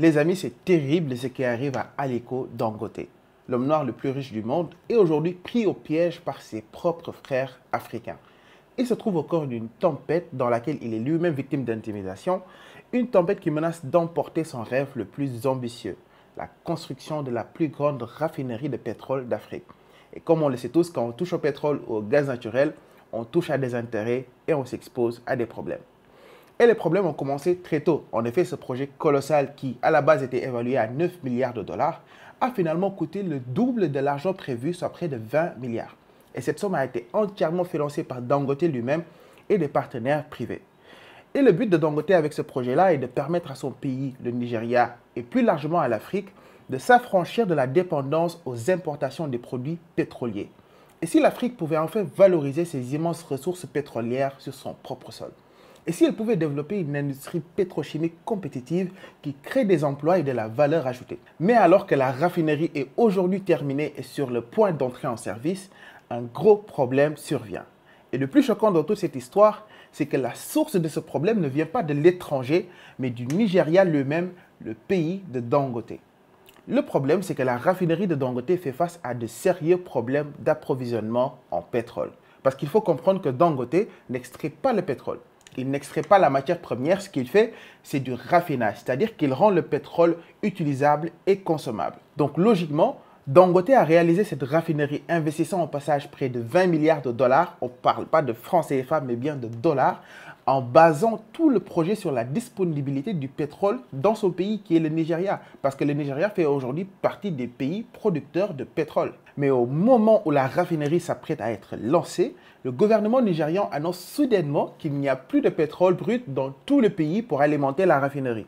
Les amis, c'est terrible ce qui arrive à Aliko Dangote, l'homme noir le plus riche du monde, est aujourd'hui pris au piège par ses propres frères africains. Il se trouve au corps d'une tempête dans laquelle il est lui-même victime d'intimidation, une tempête qui menace d'emporter son rêve le plus ambitieux, la construction de la plus grande raffinerie de pétrole d'Afrique. Et comme on le sait tous, quand on touche au pétrole ou au gaz naturel, on touche à des intérêts et on s'expose à des problèmes. Et les problèmes ont commencé très tôt. En effet, ce projet colossal qui, à la base, était évalué à 9 milliards de dollars, a finalement coûté le double de l'argent prévu, soit près de 20 milliards. Et cette somme a été entièrement financée par Dangote lui-même et des partenaires privés. Et le but de Dangote avec ce projet-là est de permettre à son pays, le Nigeria, et plus largement à l'Afrique, de s'affranchir de la dépendance aux importations des produits pétroliers. Et si l'Afrique pouvait enfin valoriser ses immenses ressources pétrolières sur son propre sol et si elle pouvait développer une industrie pétrochimique compétitive qui crée des emplois et de la valeur ajoutée. Mais alors que la raffinerie est aujourd'hui terminée et sur le point d'entrer en service, un gros problème survient. Et le plus choquant dans toute cette histoire, c'est que la source de ce problème ne vient pas de l'étranger, mais du Nigeria lui-même, le pays de Dangote. Le problème, c'est que la raffinerie de Dangote fait face à de sérieux problèmes d'approvisionnement en pétrole. Parce qu'il faut comprendre que Dangote n'extrait pas le pétrole il n'extrait pas la matière première, ce qu'il fait, c'est du raffinage, c'est-à-dire qu'il rend le pétrole utilisable et consommable. Donc logiquement, Dangote a réalisé cette raffinerie investissant au passage près de 20 milliards de dollars, on ne parle pas de francs CFA mais bien de dollars, en basant tout le projet sur la disponibilité du pétrole dans son pays qui est le Nigeria, parce que le Nigeria fait aujourd'hui partie des pays producteurs de pétrole. Mais au moment où la raffinerie s'apprête à être lancée, le gouvernement nigérian annonce soudainement qu'il n'y a plus de pétrole brut dans tout le pays pour alimenter la raffinerie.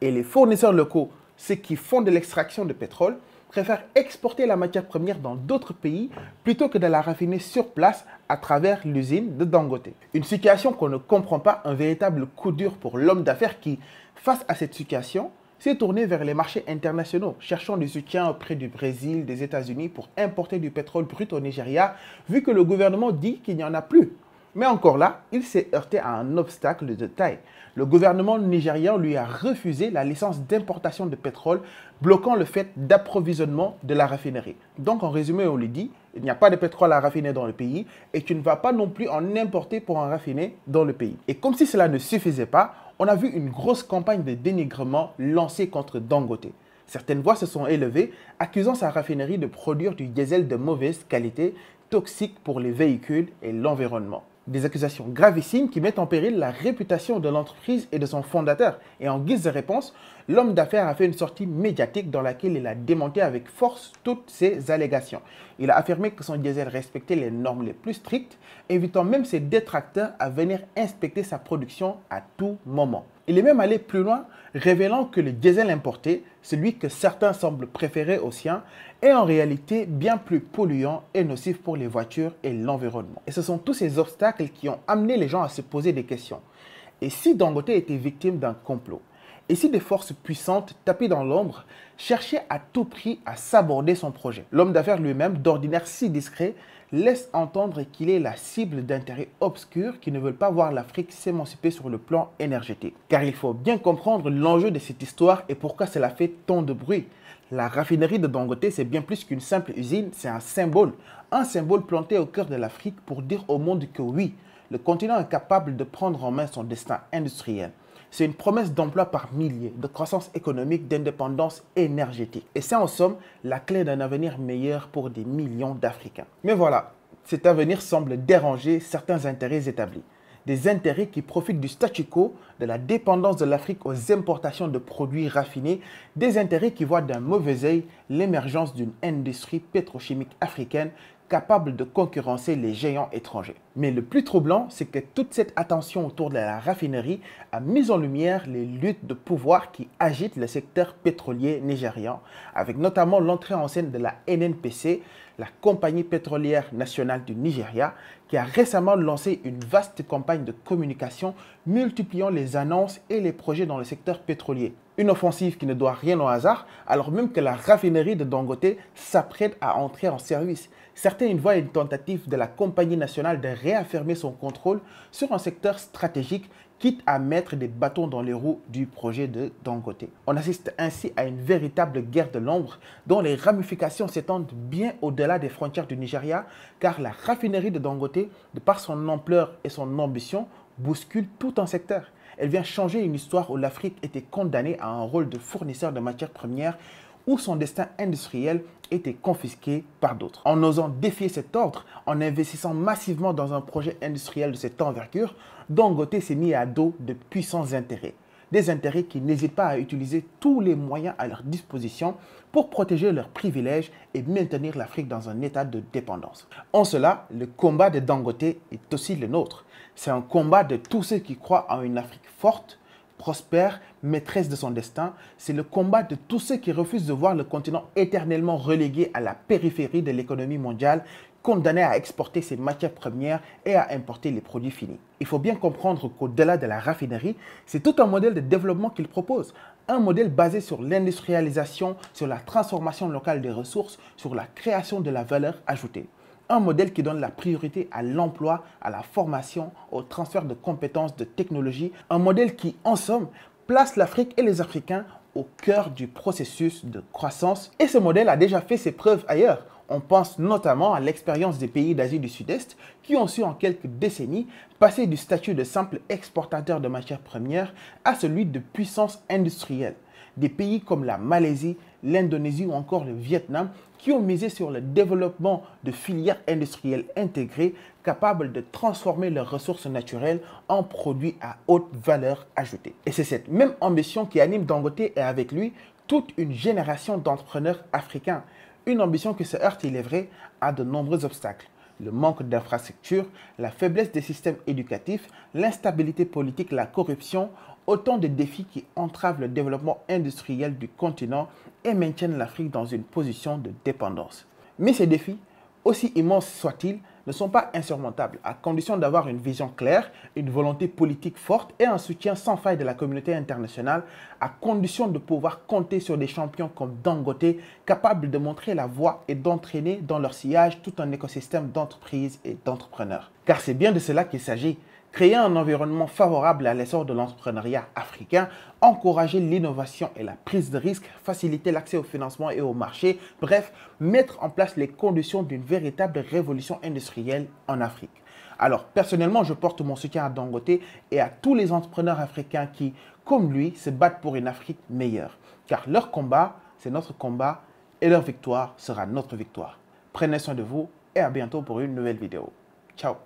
Et les fournisseurs locaux, ceux qui font de l'extraction de pétrole, préfère exporter la matière première dans d'autres pays plutôt que de la raffiner sur place à travers l'usine de Dangote. Une situation qu'on ne comprend pas, un véritable coup dur pour l'homme d'affaires qui, face à cette situation, s'est tourné vers les marchés internationaux, cherchant du soutien auprès du Brésil, des États-Unis pour importer du pétrole brut au Nigeria, vu que le gouvernement dit qu'il n'y en a plus. Mais encore là, il s'est heurté à un obstacle de taille. Le gouvernement nigérian lui a refusé la licence d'importation de pétrole, bloquant le fait d'approvisionnement de la raffinerie. Donc en résumé, on lui dit, il n'y a pas de pétrole à raffiner dans le pays et tu ne vas pas non plus en importer pour en raffiner dans le pays. Et comme si cela ne suffisait pas, on a vu une grosse campagne de dénigrement lancée contre Dangote. Certaines voix se sont élevées, accusant sa raffinerie de produire du diesel de mauvaise qualité, toxique pour les véhicules et l'environnement des accusations gravissimes qui mettent en péril la réputation de l'entreprise et de son fondateur. Et en guise de réponse, l'homme d'affaires a fait une sortie médiatique dans laquelle il a démonté avec force toutes ces allégations. Il a affirmé que son diesel respectait les normes les plus strictes, invitant même ses détracteurs à venir inspecter sa production à tout moment. Il est même allé plus loin, révélant que le diesel importé, celui que certains semblent préférer au sien, est en réalité bien plus polluant et nocif pour les voitures et l'environnement. Et ce sont tous ces obstacles qui ont amené les gens à se poser des questions. Et si Dangote était victime d'un complot et si des forces puissantes tapées dans l'ombre cherchaient à tout prix à saborder son projet. L'homme d'affaires lui-même, d'ordinaire si discret, laisse entendre qu'il est la cible d'intérêts obscurs qui ne veulent pas voir l'Afrique s'émanciper sur le plan énergétique. Car il faut bien comprendre l'enjeu de cette histoire et pourquoi cela fait tant de bruit. La raffinerie de Dangote, c'est bien plus qu'une simple usine, c'est un symbole. Un symbole planté au cœur de l'Afrique pour dire au monde que oui, le continent est capable de prendre en main son destin industriel c'est une promesse d'emploi par milliers, de croissance économique, d'indépendance énergétique. Et c'est en somme la clé d'un avenir meilleur pour des millions d'Africains. Mais voilà, cet avenir semble déranger certains intérêts établis. Des intérêts qui profitent du statu quo, de la dépendance de l'Afrique aux importations de produits raffinés, des intérêts qui voient d'un mauvais œil l'émergence d'une industrie pétrochimique africaine capable de concurrencer les géants étrangers. Mais le plus troublant, c'est que toute cette attention autour de la raffinerie a mis en lumière les luttes de pouvoir qui agitent le secteur pétrolier nigérian, avec notamment l'entrée en scène de la NNPC, la compagnie pétrolière nationale du Nigeria, qui a récemment lancé une vaste campagne de communication multipliant les annonces et les projets dans le secteur pétrolier. Une offensive qui ne doit rien au hasard, alors même que la raffinerie de Dangote s'apprête à entrer en service Certains voient une tentative de la compagnie nationale de réaffirmer son contrôle sur un secteur stratégique quitte à mettre des bâtons dans les roues du projet de Dangote. On assiste ainsi à une véritable guerre de l'ombre dont les ramifications s'étendent bien au-delà des frontières du Nigeria car la raffinerie de Dangote, de par son ampleur et son ambition, bouscule tout un secteur. Elle vient changer une histoire où l'Afrique était condamnée à un rôle de fournisseur de matières premières où son destin industriel était confisqué par d'autres. En osant défier cet ordre, en investissant massivement dans un projet industriel de cette envergure, Dangote s'est mis à dos de puissants intérêts. Des intérêts qui n'hésitent pas à utiliser tous les moyens à leur disposition pour protéger leurs privilèges et maintenir l'Afrique dans un état de dépendance. En cela, le combat de Dangote est aussi le nôtre. C'est un combat de tous ceux qui croient en une Afrique forte, prospère, maîtresse de son destin, c'est le combat de tous ceux qui refusent de voir le continent éternellement relégué à la périphérie de l'économie mondiale, condamné à exporter ses matières premières et à importer les produits finis. Il faut bien comprendre qu'au-delà de la raffinerie, c'est tout un modèle de développement qu'il propose. Un modèle basé sur l'industrialisation, sur la transformation locale des ressources, sur la création de la valeur ajoutée un modèle qui donne la priorité à l'emploi, à la formation, au transfert de compétences, de technologies, un modèle qui, en somme, place l'Afrique et les Africains au cœur du processus de croissance. Et ce modèle a déjà fait ses preuves ailleurs. On pense notamment à l'expérience des pays d'Asie du Sud-Est qui ont su en quelques décennies passer du statut de simple exportateur de matières premières à celui de puissance industrielle. Des pays comme la Malaisie, l'Indonésie ou encore le Vietnam, qui ont misé sur le développement de filières industrielles intégrées capables de transformer leurs ressources naturelles en produits à haute valeur ajoutée. Et c'est cette même ambition qui anime Dangote et avec lui toute une génération d'entrepreneurs africains. Une ambition qui se heurte, il est vrai, à de nombreux obstacles le manque d'infrastructures, la faiblesse des systèmes éducatifs, l'instabilité politique, la corruption autant de défis qui entravent le développement industriel du continent et maintiennent l'Afrique dans une position de dépendance. Mais ces défis, aussi immenses soient-ils, ne sont pas insurmontables, à condition d'avoir une vision claire, une volonté politique forte et un soutien sans faille de la communauté internationale, à condition de pouvoir compter sur des champions comme Dangote, capables de montrer la voie et d'entraîner dans leur sillage tout un écosystème d'entreprises et d'entrepreneurs. Car c'est bien de cela qu'il s'agit. Créer un environnement favorable à l'essor de l'entrepreneuriat africain, encourager l'innovation et la prise de risque, faciliter l'accès au financement et au marché, bref, mettre en place les conditions d'une véritable révolution industrielle en Afrique. Alors, personnellement, je porte mon soutien à Dangote et à tous les entrepreneurs africains qui, comme lui, se battent pour une Afrique meilleure. Car leur combat, c'est notre combat et leur victoire sera notre victoire. Prenez soin de vous et à bientôt pour une nouvelle vidéo. Ciao